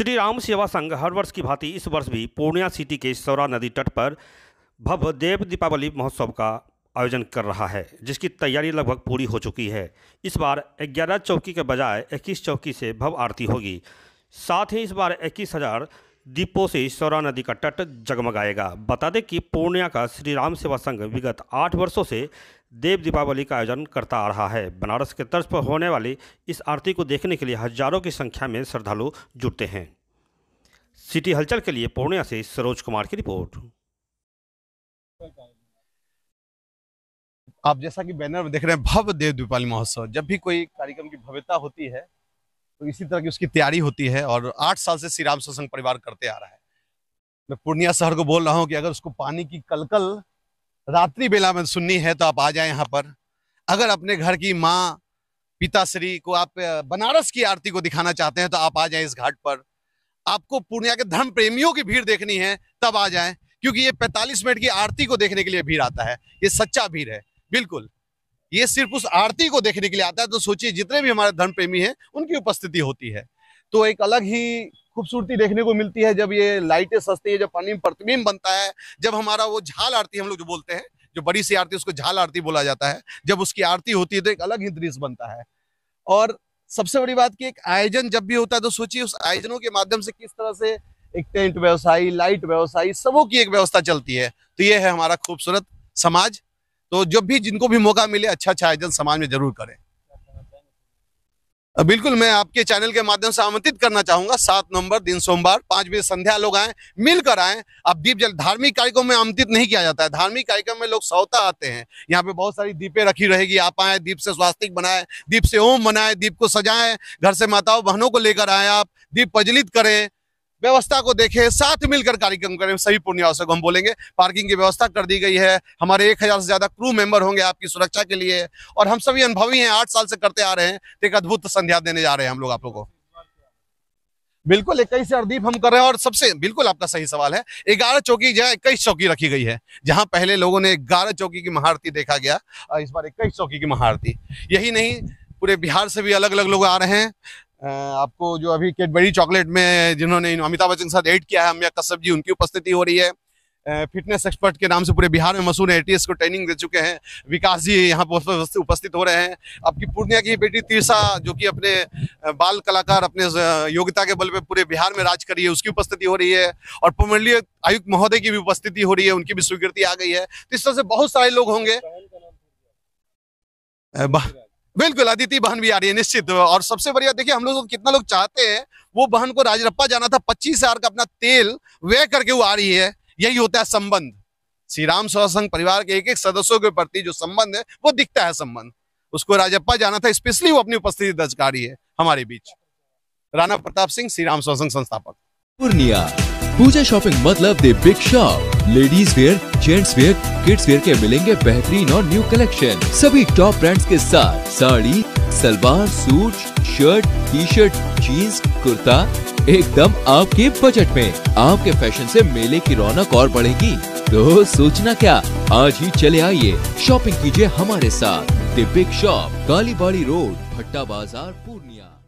श्री राम सेवा संघ हर वर्ष की भांति इस वर्ष भी पूर्णिया सिटी के सौरा नदी तट पर भव्य देव दीपावली महोत्सव का आयोजन कर रहा है जिसकी तैयारी लगभग पूरी हो चुकी है इस बार 11 चौकी के बजाय 21 चौकी से भव आरती होगी साथ ही इस बार इक्कीस हज़ार दीपों से सौरा नदी का तट जगमगाएगा बता दें कि पूर्णिया का श्री राम सेवा संघ विगत आठ वर्षों से देव दीपावली का आयोजन करता आ रहा है बनारस के तर्ज पर होने वाली इस आरती को देखने के लिए हजारों की संख्या में श्रद्धालु जुटते हैं सिटी हलचल के लिए पूर्णिया से सरोज कुमार की रिपोर्ट आप जैसा कि बैनर में देख रहे हैं भव्य देव दीपावली महोत्सव जब भी कोई कार्यक्रम की भव्यता होती है तो इसी तरह की उसकी तैयारी होती है और आठ साल से श्री राम सत्संग परिवार करते आ रहा है मैं पूर्णिया शहर को बोल रहा हूँ कि अगर उसको पानी की कलकल रात्रि बेला में सुननी है तो आप आ जाए यहाँ पर अगर अपने घर की माँ पिताश्री को आप बनारस की आरती को दिखाना चाहते हैं तो आप आ जाए इस घाट पर आपको पूर्णिया के धर्म प्रेमियों की भीड़ देखनी है तब आ जाए क्योंकि ये 45 मिनट की आरती को देखने के लिए भीड़ आता है ये सच्चा भीड़ है बिल्कुल ये सिर्फ उस आरती को देखने के लिए आता है तो सोचिए जितने भी हमारे धर्म प्रेमी हैं उनकी उपस्थिति होती है तो एक अलग ही खूबसूरती देखने को मिलती है जब ये लाइटें सस्ती है जब पानी में प्रतिबिंब बनता है जब हमारा वो झाल आरती हम लोग जो बोलते हैं जो बड़ी सी आरती उसको झाल आरती बोला जाता है जब उसकी आरती होती है तो एक अलग ही दृश्य बनता है और सबसे बड़ी बात की एक आयोजन जब भी होता है तो सोचिए उस आयोजनों के माध्यम से किस तरह से एक टेंट व्यवसायी लाइट व्यवसायी सबों की एक व्यवस्था चलती है तो ये है हमारा खूबसूरत समाज तो जब भी जिनको भी मौका मिले अच्छा अच्छा आयोजन समाज में जरूर करें बिल्कुल मैं आपके चैनल के माध्यम से आमंत्रित करना चाहूंगा सात नवंबर दिन सोमवार पांच बजे संध्या लोग आए मिलकर आए अब दीप जल धार्मिक कार्यक्रम में आमंत्रित नहीं किया जाता है धार्मिक कार्यक्रम में लोग सौता आते हैं यहाँ पे बहुत सारी दीपें रखी रहेगी आप आए दीप से स्वास्तिक बनाए दीप से ओम बनाए दीप को सजाएं घर से माताओं बहनों को लेकर आए आप दीप प्रज्वलित करें व्यवस्था को देखें साथ मिलकर कार्यक्रम करें सभी पूर्णिया को हम बोलेंगे पार्किंग की व्यवस्था कर दी गई है हमारे एक हजार से ज्यादा क्रू मेंबर होंगे आपकी सुरक्षा के लिए और हम सभी अनुभवी हैं आठ साल से करते आ रहे हैं तो एक अद्भुत संध्या देने जा रहे हैं हम लोग आप लोगों को बिल्कुल इक्कीस अरदीप हम कर रहे हैं और सबसे बिल्कुल आपका सही सवाल है ग्यारह चौकी जहाँ इक्कीस चौकी रखी गई है जहां पहले लोगों ने ग्यारह चौकी की महारती देखा गया इस बार इक्कीस चौकी की महारती यही नहीं पूरे बिहार से भी अलग अलग लोग आ रहे हैं आपको जो अभी कैडबरी चॉकलेट में जिन्होंने अमिताभ बच्चन के साथ एड किया है अम्या कश्यप जी उनकी उपस्थिति हो रही है फिटनेस एक्सपर्ट के नाम से पूरे बिहार में मशहूर है को ट्रेनिंग दे चुके हैं विकास जी यहाँ उपस्थित हो रहे हैं आपकी पूर्णिया की बेटी तीर्सा जो कि अपने बाल कलाकार अपने योग्यता के बल पे पूरे बिहार में राज कर रही है उसकी उपस्थिति हो रही है और प्रमंडलीय आयुक्त महोदय की भी उपस्थिति हो रही है उनकी भी स्वीकृति आ गई है तो इस तरह से बहुत सारे लोग होंगे बिल्कुल अदिति बहन भी आ रही है निश्चित और सबसे बढ़िया देखिए हम लोग कितना लोग चाहते हैं वो बहन को राजरप्पा जाना था पच्चीस हजार का अपना तेल वे करके वो आ रही है यही होता है संबंध श्री राम संघ परिवार के एक एक सदस्यों के प्रति जो संबंध है वो दिखता है संबंध उसको राजप्पा जाना था स्पेशली वो अपनी उपस्थिति दर्ज कर रही है हमारे बीच राणा प्रताप सिंह श्री राम संघ संस्थापक पूर्णिया पूजा शॉपिंग मतलब the big shop ladies wear gents wear kids wear के मिलेंगे बेहतरीन और न्यू कलेक्शन सभी टॉप ब्रांड्स के साथ sari salwar suit shirt T shirt jeans kurta एकदम आपके बजट में आपके फैशन से मेले की रौनक और बढ़ेगी तो सोचना क्या आज ही चले आइए शॉपिंग कीजिए हमारे साथ दिबिक शॉप कालीबाड़ी रोड भट्टा बाजार पूर्णिया